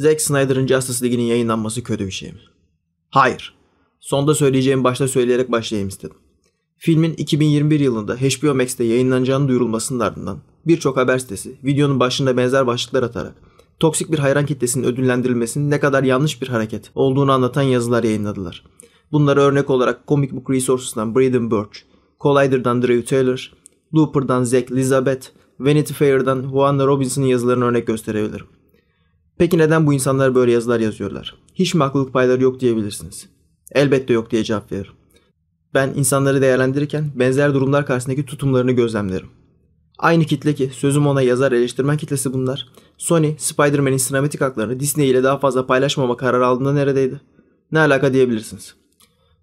Zack Snyder'ın Justice League'inin yayınlanması kötü bir şey mi? Hayır. Sonda söyleyeceğimi başta söyleyerek başlayayım istedim. Filmin 2021 yılında HBO Max'te yayınlanacağını duyurulmasının ardından birçok haber sitesi videonun başında benzer başlıklar atarak toksik bir hayran kitlesinin ödüllendirilmesinin ne kadar yanlış bir hareket olduğunu anlatan yazılar yayınladılar. Bunlara örnek olarak Comic Book Resources'dan Braden Birch, Collider'dan Drew Taylor, Looper'dan Zack Elizabeth, Vanity Fair'dan Juana Robinson'ın yazılarını örnek gösterebilirim. Peki neden bu insanlar böyle yazılar yazıyorlar? Hiç mi haklılık payları yok diyebilirsiniz. Elbette yok diye cevap veririm. Ben insanları değerlendirirken benzer durumlar karşısındaki tutumlarını gözlemlerim. Aynı kitle ki sözüm ona yazar eleştirmen kitlesi bunlar. Sony, Spider-Man'in sinematik haklarını Disney ile daha fazla paylaşmama kararı aldığında neredeydi? Ne alaka diyebilirsiniz.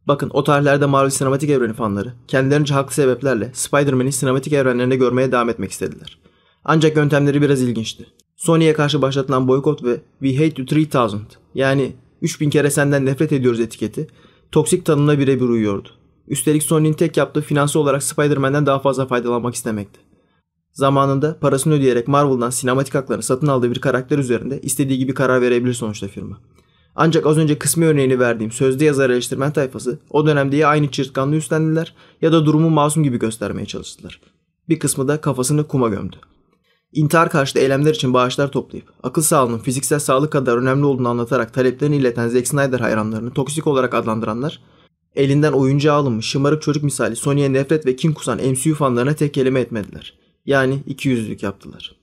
Bakın o tarihlerde Marvel sinematik evreni fanları kendilerince haklı sebeplerle Spider-Man'i sinematik evrenlerinde görmeye devam etmek istediler. Ancak yöntemleri biraz ilginçti. Sony'ye karşı başlatılan boykot ve We Hate You 3000 yani 3000 kere senden nefret ediyoruz etiketi toksik tanımına birebir uyuyordu. Üstelik Sony'nin tek yaptığı finansal olarak Spider-Man'den daha fazla faydalanmak istemekti. Zamanında parasını ödeyerek Marvel'dan sinematik haklarını satın aldığı bir karakter üzerinde istediği gibi karar verebilir sonuçta firma. Ancak az önce kısmi örneğini verdiğim sözde yazar eleştirmen tayfası o dönemde ya aynı çırtkanlığı üstlendiler ya da durumu masum gibi göstermeye çalıştılar. Bir kısmı da kafasını kuma gömdü intihar karşıtı eylemler için bağışlar toplayıp akıl sağlığının fiziksel sağlık kadar önemli olduğunu anlatarak taleplerini ileten Zack Snyder hayranlarını toksik olarak adlandıranlar, elinden oyuncağı alınmış şımarık çocuk misali Sony'e nefret ve kin kusan MCU fanlarına tek kelime etmediler. Yani iki yüzlülük yaptılar.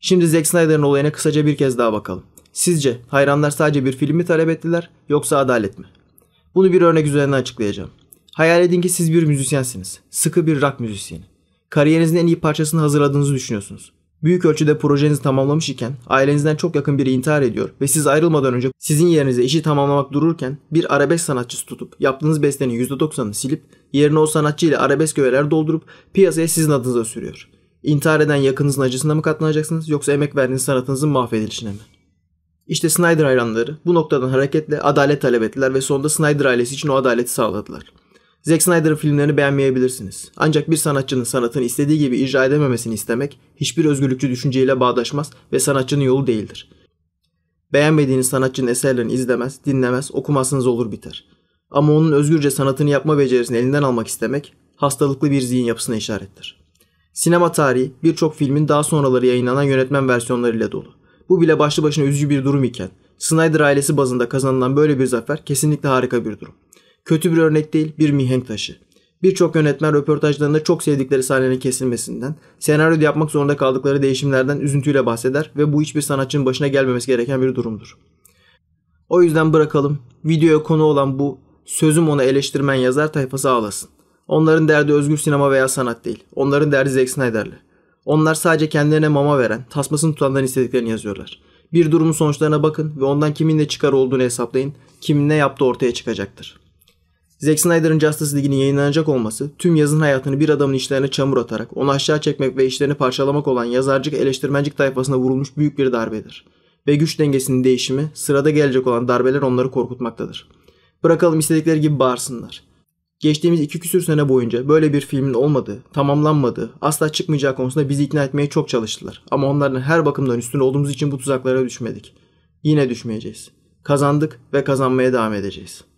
Şimdi Zack Snyder'ın olayına kısaca bir kez daha bakalım. Sizce hayranlar sadece bir filmi talep ettiler yoksa adalet mi? Bunu bir örnek üzerinden açıklayacağım. Hayal edin ki siz bir müzisyensiniz. Sıkı bir rock müzisyeni. Kariyerinizin en iyi parçasını hazırladığınızı düşünüyorsunuz. Büyük ölçüde projenizi tamamlamış iken ailenizden çok yakın biri intihar ediyor ve siz ayrılmadan önce sizin yerinize işi tamamlamak dururken bir arabesk sanatçısı tutup yaptığınız bestenin %90'ını silip yerine o sanatçı ile arabesk öğeler doldurup piyasaya sizin adınıza sürüyor. İntihar eden yakınızın acısına mı katlanacaksınız yoksa emek verdiğiniz sanatınızın mahvedilişine mi? İşte Snyder hayranları bu noktadan hareketle adalet talep ettiler ve sonunda Snyder ailesi için o adaleti sağladılar. Zack Snyder'ın filmlerini beğenmeyebilirsiniz. Ancak bir sanatçının sanatını istediği gibi icra edememesini istemek hiçbir özgürlükçü düşünceyle bağdaşmaz ve sanatçının yolu değildir. Beğenmediğiniz sanatçının eserlerini izlemez, dinlemez, okumazsınız olur biter. Ama onun özgürce sanatını yapma becerisini elinden almak istemek hastalıklı bir zihin yapısına işarettir. Sinema tarihi birçok filmin daha sonraları yayınlanan yönetmen versiyonlarıyla dolu. Bu bile başlı başına üzücü bir durum iken Snyder ailesi bazında kazanılan böyle bir zafer kesinlikle harika bir durum. Kötü bir örnek değil, bir mihenk taşı. Birçok yönetmen röportajlarında çok sevdikleri sahnenin kesilmesinden, senaryoda yapmak zorunda kaldıkları değişimlerden üzüntüyle bahseder ve bu hiçbir sanatçının başına gelmemesi gereken bir durumdur. O yüzden bırakalım, videoya konu olan bu sözüm ona eleştirmen yazar tayfası ağlasın. Onların derdi özgür sinema veya sanat değil. Onların derdi Zack Snyder'lı. Onlar sadece kendilerine mama veren, tasmasını tutandan istediklerini yazıyorlar. Bir durumun sonuçlarına bakın ve ondan kimin ne çıkar olduğunu hesaplayın, kimin ne yaptığı ortaya çıkacaktır. Zack Snyder'ın Justice League'inin yayınlanacak olması tüm yazın hayatını bir adamın işlerine çamur atarak onu aşağı çekmek ve işlerini parçalamak olan yazarcık eleştirmencik tayfasına vurulmuş büyük bir darbedir. Ve güç dengesinin değişimi sırada gelecek olan darbeler onları korkutmaktadır. Bırakalım istedikleri gibi bağırsınlar. Geçtiğimiz iki küsür sene boyunca böyle bir filmin olmadığı, tamamlanmadığı, asla çıkmayacağı konusunda bizi ikna etmeye çok çalıştılar. Ama onların her bakımdan üstün olduğumuz için bu tuzaklara düşmedik. Yine düşmeyeceğiz. Kazandık ve kazanmaya devam edeceğiz.''